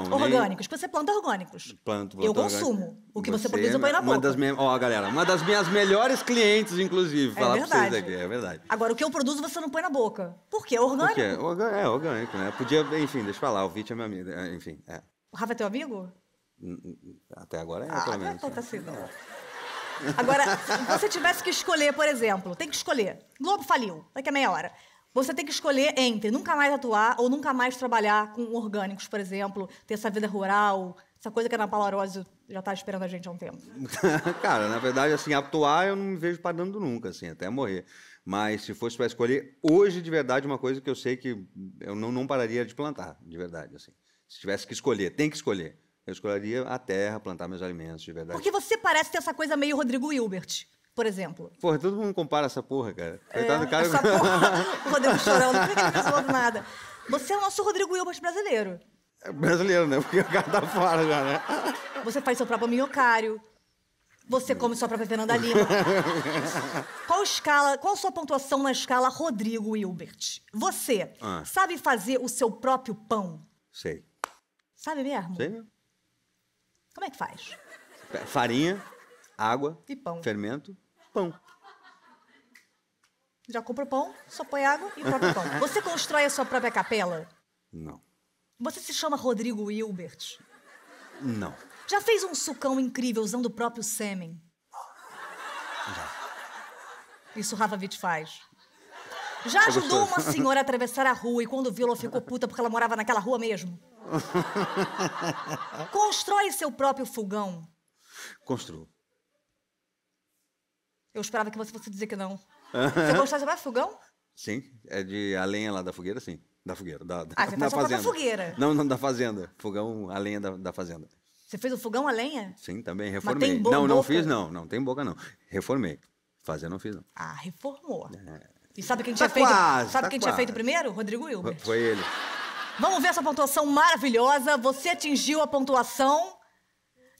então. Orgânicos, nem... você planta orgânicos. Planto, orgânicos. Eu consumo. O que você, você produz, eu ponho na é boca. Uma das minhas... Ó, galera, uma das minhas melhores clientes, inclusive, é falar verdade. pra vocês aqui. É verdade. Agora, o que eu produzo, você não põe na boca. Por quê? É orgânico. Por quê? Orga... É, orgânico, né? Podia... Enfim, deixa eu falar. O Vit é meu amigo. É, enfim, é. O Rafa é teu amigo? Até agora é, ah, pelo menos. Ah, assim, não. Né? Agora, se você tivesse que escolher, por exemplo, tem que escolher. Globo faliu, daqui a meia hora. Você tem que escolher entre nunca mais atuar ou nunca mais trabalhar com orgânicos, por exemplo, ter essa vida rural, essa coisa que a Ana Paula Arósio já está esperando a gente há um tempo. Cara, na verdade, assim, atuar eu não me vejo parando nunca, assim, até morrer. Mas se fosse para escolher hoje, de verdade, uma coisa que eu sei que eu não, não pararia de plantar, de verdade, assim. Se tivesse que escolher, tem que escolher. Eu escolheria a terra, plantar meus alimentos, de verdade. Porque você parece ter essa coisa meio Rodrigo Hilbert. Por exemplo. Porra, todo mundo compara essa porra, cara. É, Coitado é, do cara. Essa porra, o Rodrigo chorando, por que ele tá não nada? Você é o nosso Rodrigo Wilbert brasileiro. É brasileiro, né? Porque o cara tá fora já, né? Você faz seu próprio minhocário. Você come sua própria Fernanda Lima. qual escala, qual sua pontuação na escala Rodrigo Wilbert? Você ah. sabe fazer o seu próprio pão? Sei. Sabe mesmo? Sei mesmo. Como é que faz? Farinha, água, e pão. fermento, pão. Já compra o pão, só põe água e o próprio pão. Você constrói a sua própria capela? Não. Você se chama Rodrigo Hilbert? Não. Já fez um sucão incrível usando o próprio sêmen? Já. Isso Rafa Witt faz. Já ajudou uma senhora a atravessar a rua e quando viu ela ficou puta porque ela morava naquela rua mesmo? Constrói seu próprio fogão? Construo. Eu esperava que você fosse dizer que não. Você gostava de chamar fogão? Sim, é de a lenha lá da fogueira, sim. Da fogueira, da, da, ah, você da faz fazenda. fogueira. Não, não, da fazenda. Fogão, a lenha da, da fazenda. Você fez o fogão a lenha? Sim, também, reformei. Mas tem não, não boca? fiz, não. Não tem boca, não. Reformei. Fazer não fiz, não. Ah, reformou. É. E sabe quem tá tinha quase, feito? Sabe tá quem quase. tinha feito primeiro? Rodrigo Hilbert. Foi ele. Vamos ver essa pontuação maravilhosa. Você atingiu a pontuação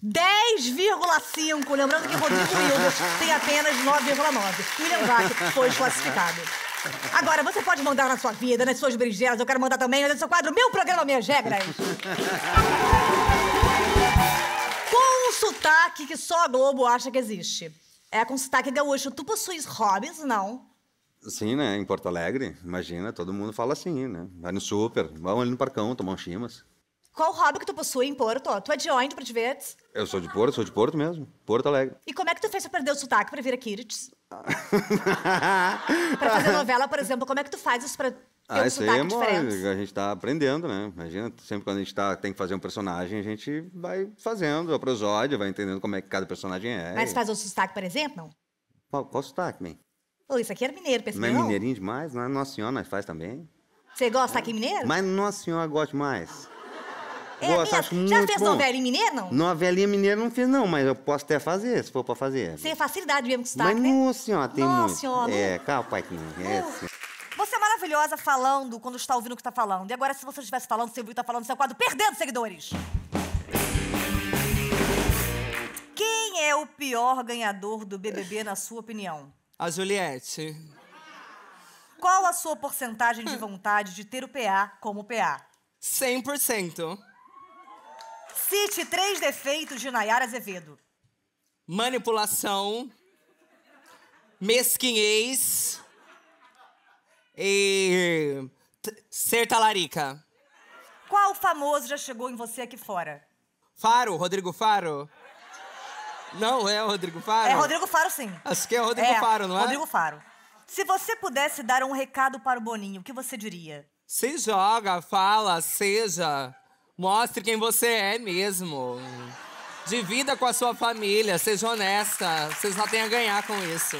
10,5. Lembrando que Rodrigo Wildas tem apenas 9,9. William Vac foi classificado. Agora, você pode mandar na sua vida, nas suas berinjelas, Eu quero mandar também no é seu quadro Meu Programa Minhas Regras. Com um sotaque que só a Globo acha que existe. É com sotaque gaúcho. Tu possuis hobbies, não? Sim, né? Em Porto Alegre, imagina, todo mundo fala assim, né? Vai no super, vai ali no parcão tomar um chimas. Qual hobby que tu possui em Porto? Tu é de onde, pra te ver? Eu sou de Porto, sou de Porto mesmo. Porto Alegre. E como é que tu fez pra perder o sotaque pra vir aqui, Kirits? pra fazer novela, por exemplo, como é que tu faz isso pra ter ah, um isso sotaque aí é diferente? A gente tá aprendendo, né? Imagina, sempre quando a gente tá, tem que fazer um personagem, a gente vai fazendo a prosódia, vai entendendo como é que cada personagem é. Mas e... faz o sotaque, por exemplo, não? Qual, qual sotaque, man? Pô, isso aqui era é mineiro, pessoal. Não é mineirinho demais? Né? Nossa Senhora, nós faz também. Você gosta de é. sotaque mineiro? Mas Nossa Senhora gosta mais. É Gosto, acho muito Já fez bom. novelinha mineira, não? Novelinha mineira não fiz, não, mas eu posso até fazer, se for pra fazer. Sem é facilidade mesmo com sotaque, mas, né? Nossa senhora, tem nossa, muito. Senhora, é, calma, pai, que não. É, assim. você é maravilhosa falando quando está ouvindo o que está falando. E agora, se você estivesse falando, você ouviu o que está falando, no seu é quadro perdendo seguidores. Quem é o pior ganhador do BBB, na sua opinião? A Juliette. Qual a sua porcentagem de vontade de ter o PA como PA? 100%. Cite três defeitos de Nayara Azevedo: manipulação, mesquinhez e ser talarica. Qual famoso já chegou em você aqui fora? Faro, Rodrigo Faro. Não é Rodrigo Faro? É Rodrigo Faro, sim. Acho que é Rodrigo é, Faro, não é? Rodrigo Faro. Se você pudesse dar um recado para o Boninho, o que você diria? Se joga, fala, seja. Mostre quem você é mesmo. Divida com a sua família, seja honesta. Vocês não têm a ganhar com isso.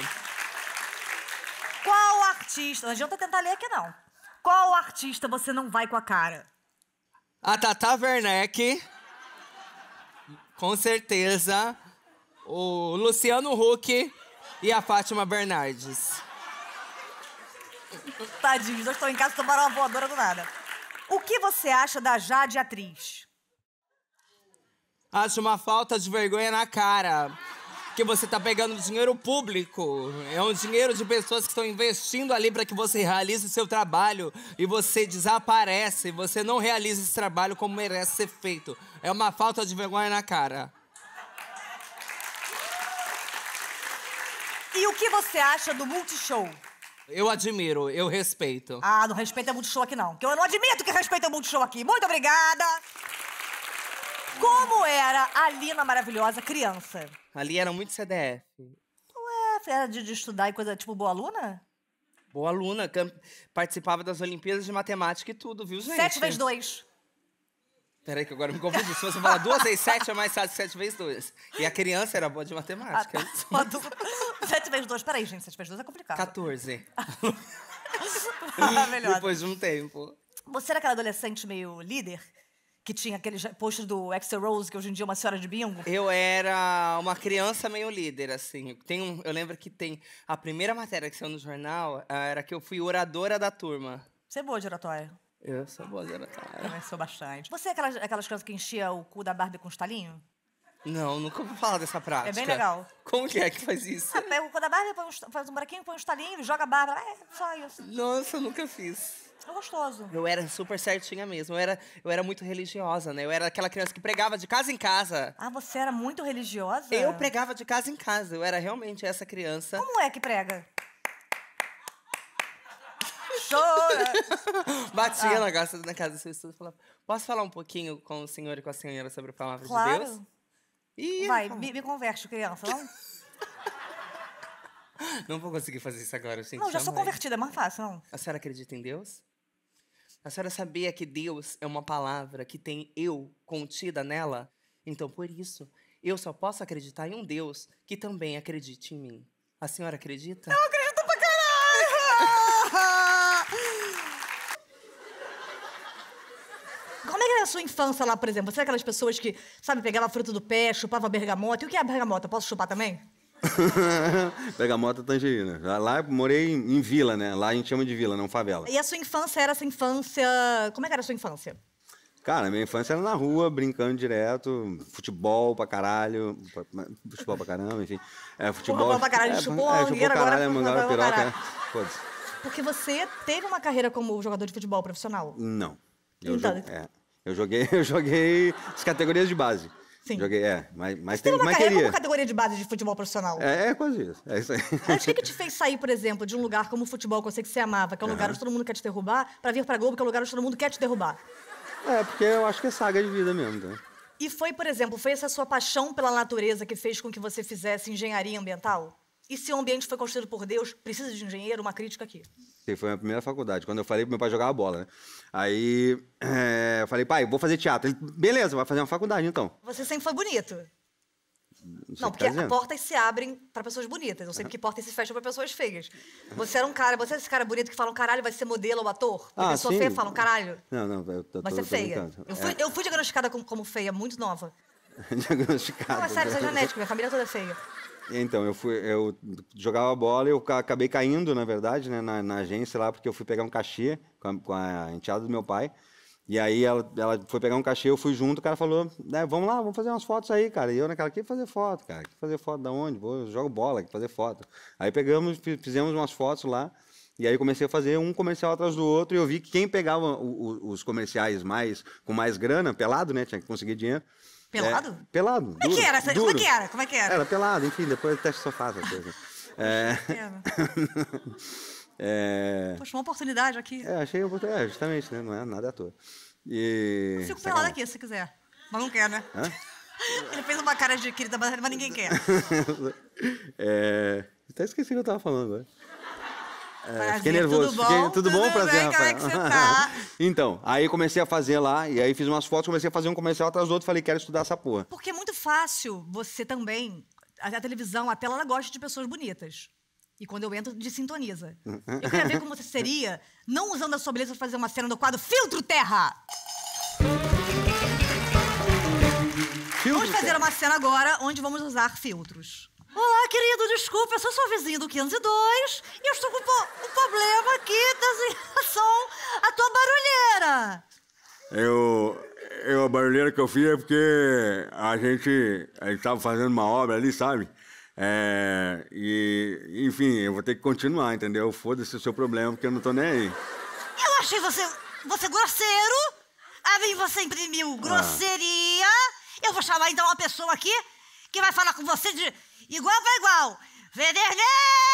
Qual artista? Não adianta tentar ler aqui, não. Qual artista você não vai com a cara? A Tata Werneck. Com certeza. O Luciano Huck e a Fátima Bernardes. Tadinho, já estou em casa, tomaram uma voadora do nada. O que você acha da Jade atriz? Acho uma falta de vergonha na cara. Que você tá pegando dinheiro público. É um dinheiro de pessoas que estão investindo ali para que você realize o seu trabalho. E você desaparece. Você não realiza esse trabalho como merece ser feito. É uma falta de vergonha na cara. E o que você acha do Multishow? Eu admiro, eu respeito. Ah, não respeita muito show aqui, não. Que eu não admito que respeita muito show aqui. Muito obrigada! Como era a Lina maravilhosa criança? Ali era muito CDF. Ué, era de, de estudar e coisa tipo boa aluna? Boa aluna, participava das Olimpíadas de Matemática e tudo, viu, gente? Sete vezes dois. Peraí, que agora me confundi. Se você falar duas vezes sete, é mais sete, sete vezes duas. E a criança era boa de matemática. Ah, tá. Sete vezes dois. Peraí, gente, sete vezes dois é complicado. 14. Maravilhosa. Depois de um tempo. Você era aquela adolescente meio líder? Que tinha aquele post do Axel Rose, que hoje em dia é uma senhora de bingo? Eu era uma criança meio líder, assim. Tem um, eu lembro que tem. A primeira matéria que saiu no jornal ah, era que eu fui oradora da turma. Você é boa de oratória. Essa voz era. Não, é bastante. Você é aquelas, aquelas crianças que enchia o cu da Barbie com estalinho? Não, nunca vou falar dessa prática. É bem legal. Como que é que faz isso? Ah, pega o cu da Barbie, põe um, faz um buraquinho, põe um estalinho, joga a Barbie. É só isso. Nossa, eu nunca fiz. É gostoso. Eu era super certinha mesmo. Eu era, eu era muito religiosa, né? Eu era aquela criança que pregava de casa em casa. Ah, você era muito religiosa? Eu pregava de casa em casa. Eu era realmente essa criança. Como é que prega? chora. Batia ah. na, casa, na casa das e falava: Posso falar um pouquinho com o senhor e com a senhora sobre a palavra claro. de Deus? E... Vai, me, me converte, criança, não? não vou conseguir fazer isso agora, gente. Não, já sou convertida, é mais fácil, não. A senhora acredita em Deus? A senhora sabia que Deus é uma palavra que tem eu contida nela? Então, por isso, eu só posso acreditar em um Deus que também acredite em mim. A senhora acredita? Eu acredito pra caralho! sua infância lá, por exemplo? Você é aquelas pessoas que, sabe, pegava fruta do pé, chupava bergamota. E o que é a bergamota? Posso chupar também? bergamota tangerina. Lá eu morei em, em, vila, né? Lá a gente chama de vila, não favela. E a sua infância era essa infância. Como é que era a sua infância? Cara, minha infância era na rua, brincando direto, futebol pra caralho, futebol pra caramba, enfim. É, futebol. Porra, pra caralho, é, chupou, é, agora, caralho, piroca. É, foda-se. Porque você teve uma carreira como jogador de futebol profissional? Não. Eu então, é. Eu joguei, eu joguei as categorias de base. Sim. Joguei, é. Mas, mas tem uma mas carreira como categoria de base de futebol profissional. É, é quase isso. É isso aí. Mas o que, que te fez sair, por exemplo, de um lugar como o futebol, que eu sei que você amava, que é um uhum. lugar onde todo mundo quer te derrubar, para vir pra Globo, que é um lugar onde todo mundo quer te derrubar? É, porque eu acho que é saga de vida mesmo, tá? E foi, por exemplo, foi essa sua paixão pela natureza que fez com que você fizesse engenharia ambiental? E se o ambiente foi construído por Deus, precisa de engenheiro? Uma crítica aqui. Sim, foi a minha primeira faculdade, quando eu falei pro meu pai jogar a bola, né? Aí é, eu falei, pai, vou fazer teatro. Ele, beleza, vai fazer uma faculdade então. Você sempre foi bonito. Não, não porque tá portas se abrem para pessoas bonitas. Eu sei que portas se fecham para pessoas feias. Você era um cara, você é esse cara bonito que um caralho, vai ser modelo ou ator? Porque ah, pessoa sim. feia um caralho. Não, não, eu tô, vai ser é feia. Eu fui, é. eu fui diagnosticada como, como feia, muito nova. diagnosticada. Não, é sério, você é genética, minha família toda é feia. Então, eu fui, eu jogava bola e eu acabei caindo, na verdade, né, na, na, agência lá, porque eu fui pegar um cachê com a, com a enteada do meu pai. E aí ela, ela foi pegar um cachê, eu fui junto, o cara falou, né, vamos lá, vamos fazer umas fotos aí, cara. E eu naquela, que fazer foto, cara? Que fazer foto da onde? Vou, jogo bola, que fazer foto. Aí pegamos, fizemos umas fotos lá, e aí comecei a fazer um comercial atrás do outro, e eu vi que quem pegava o, o, os comerciais mais com mais grana, pelado, né, tinha que conseguir dinheiro, Pelado? É, pelado. Como é que era? Duro. Como é que era? Como é que era? Era pelado, enfim, depois o teste sofá, essa coisa. é... é... Poxa, uma oportunidade aqui. É, achei oportunidade. É, justamente, né? Não é nada à toa. E... Eu fico pelado aqui, se quiser. Mas não quer, né? Hã? Ele fez uma cara de querida, mas ninguém quer. é... Até esqueci o que eu tava falando agora. Né? Prazer, é, fiquei nervoso. Tudo bom? Fiquei, tudo, tudo bom? Prazer, bem? Rafael. Como é que você tá? então, aí comecei a fazer lá, e aí fiz umas fotos, comecei a fazer um comercial atrás do outro, falei, quero estudar essa porra. Porque é muito fácil você também, a televisão, a tela, ela gosta de pessoas bonitas. E quando eu entro, desintoniza. Eu queria ver como você seria, não usando a sua beleza pra fazer uma cena do quadro Filtro Terra! Filtro vamos fazer terra. uma cena agora onde vamos usar filtros. Olá, querido, desculpa, eu sou sua vizinha do 502 e eu estou com um problema aqui em relação à tua barulheira. Eu, eu. A barulheira que eu fiz é porque a gente estava fazendo uma obra ali, sabe? É, e, enfim, eu vou ter que continuar, entendeu? Foda-se o seu problema, porque eu não tô nem aí. Eu achei você, você grosseiro, a mim você imprimiu ah. grosseria. Ah. Eu vou chamar então uma pessoa aqui que vai falar com você de Igual para igual. Vederneiro!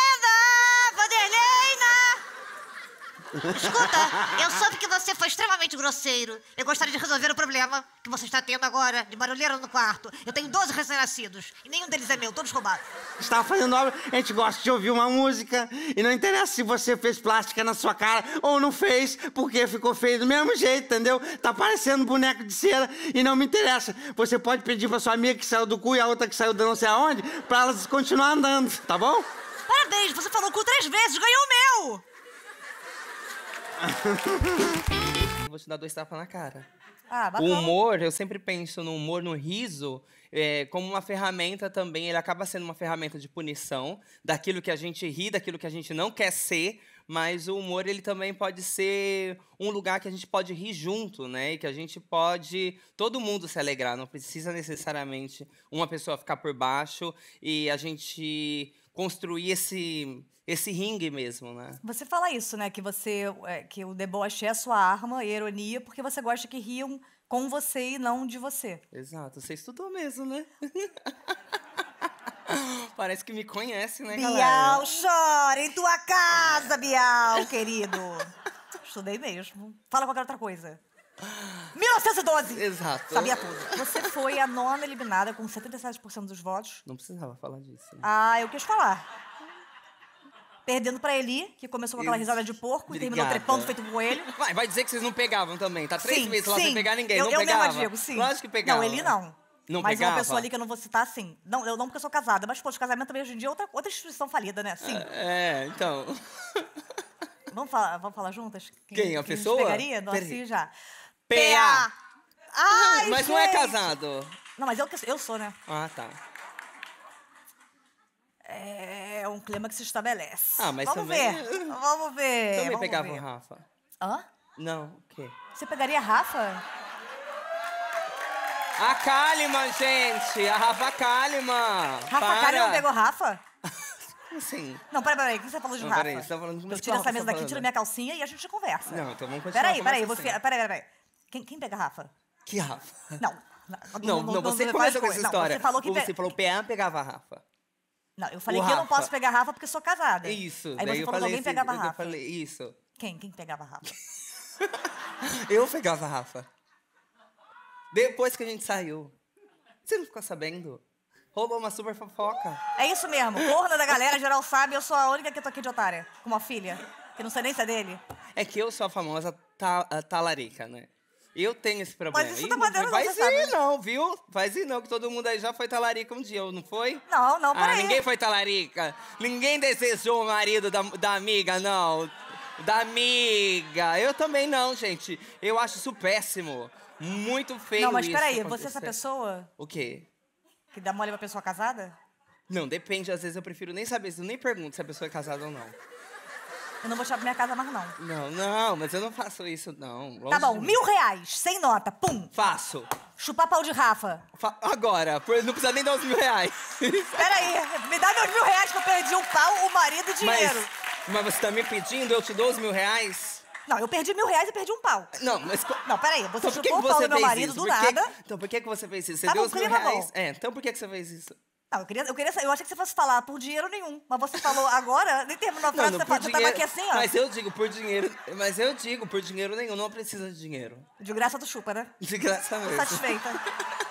Escuta, eu soube que você foi extremamente grosseiro. Eu gostaria de resolver o problema que você está tendo agora de barulheira no quarto. Eu tenho 12 recém-nascidos e nenhum deles é meu, todos roubados. Estava fazendo obra, a gente gosta de ouvir uma música e não interessa se você fez plástica na sua cara ou não fez, porque ficou feio do mesmo jeito, entendeu? Tá parecendo boneco de cera e não me interessa. Você pode pedir pra sua amiga que saiu do cu e a outra que saiu de não sei aonde pra elas continuar andando, tá bom? Parabéns, você falou cu três vezes, ganhou o meu! Vou te dar dois tapas na cara. Ah, o humor, eu sempre penso no humor, no riso, é, como uma ferramenta também. Ele acaba sendo uma ferramenta de punição daquilo que a gente ri, daquilo que a gente não quer ser. Mas o humor, ele também pode ser um lugar que a gente pode rir junto, né? E que a gente pode todo mundo se alegrar. Não precisa necessariamente uma pessoa ficar por baixo e a gente construir esse esse ringue mesmo, né? Você fala isso, né? Que você é, que o deboche é a sua arma e ironia, porque você gosta que riam com você e não de você. Exato, você estudou mesmo, né? Parece que me conhece, né, Bial, galera? Bial, chora em tua casa, Bial, querido. Estudei mesmo. Fala qualquer outra coisa. 1912! Exato. Sabia tudo. Você foi a nona eliminada com 77% dos votos. Não precisava falar disso. Né? Ah, eu quis falar. Perdendo pra Eli, que começou com aquela risada de porco e terminou trepando feito com coelho. Vai, vai dizer que vocês não pegavam também. Tá três meses lá sem pegar ninguém. Eu, não eu pegava. mesma digo, sim. Lógico que pegava. Não, Eli não. Não mas é pegava. uma pessoa ali que eu não vou citar, sim. Não, eu não porque eu sou casada, mas, pô, de casamento também hoje em dia é outra, outra instituição falida, né? Sim. É, é então. Vamos falar, vamos falar juntas? Quem, a pessoa? pegaria? Não, assim já. PA. Ai, mas não é casado. Não, mas eu, eu sou, né? Ah, tá. É um clima que se estabelece. Ah, mas Vamos também... ver. Vamos ver. Também Vamos pegava o Rafa. Hã? Não, o quê? Você pegaria a Rafa? A Kalimann, gente! A Rafa Kalimann! Rafa para. Kalimann pegou Rafa? Sim. Não, peraí, peraí. O que você falou de não, Rafa? Peraí, você tá falando de uma Eu tiro essa mesa tá daqui, tiro minha calcinha e a gente conversa. Não, então vamos continuar. Peraí, peraí. Você... Assim. Peraí, peraí, peraí. Quem, quem pega Rafa? Que Rafa? Não. Não, não, não, não você faz com essa história. Você falou que. Você pe... falou PA pegava a Rafa. Não, eu falei o que Rafa. eu não posso pegar Rafa porque eu sou casada. É isso. Aí você falou falei, que alguém assim, pegava Rafa. Eu falei, isso. Quem? Quem pegava Rafa? eu pegava Rafa. Depois que a gente saiu. Você não ficou sabendo? Roubou uma super fofoca. É isso mesmo. Corna da galera, geral sabe, eu sou a única que tô aqui de otária. Com uma filha. Que não sei nem se é dele. É que eu sou a famosa ta talarica, né? Eu tenho esse problema. Mas isso tá Ih, não, vai ir não, viu? Faz ir não, que todo mundo aí já foi talarica um dia, não foi? Não, não, ah, peraí. Ah, ninguém foi talarica. Ninguém desejou o marido da, da amiga, não. Da amiga. Eu também não, gente. Eu acho isso péssimo. Muito feio Não, mas peraí, você é essa pessoa? O quê? Que dá mole pra pessoa casada? Não, depende. Às vezes eu prefiro nem saber, eu nem pergunto se a pessoa é casada ou não. Eu não vou chamar pra minha casa mais, não. Não, não, mas eu não faço isso, não. Longe tá bom, de... mil reais, sem nota, pum. Faço. Chupar pau de Rafa. Fa agora, não precisa nem dar os mil reais. Peraí, me dá meus mil reais que eu perdi um pau, o marido e dinheiro. Mas, mas você tá me pedindo, eu te dou os mil reais? Não, eu perdi mil reais e perdi um pau. Não, mas. Não, peraí, você então, chupou o pau do meu marido isso? do que... nada. Então por que, que você fez isso? Você tá deu bom, os mil reais? Bom. É, então por que, que você fez isso? Não, eu queria, eu queria eu achei que você fosse falar por dinheiro nenhum, mas você falou agora, nem terminou a frase, não, não, você, tava aqui assim, ó. Mas eu digo por dinheiro, mas eu digo por dinheiro nenhum, não precisa de dinheiro. De graça tu chupa, né? De graça mesmo. Satisfeita.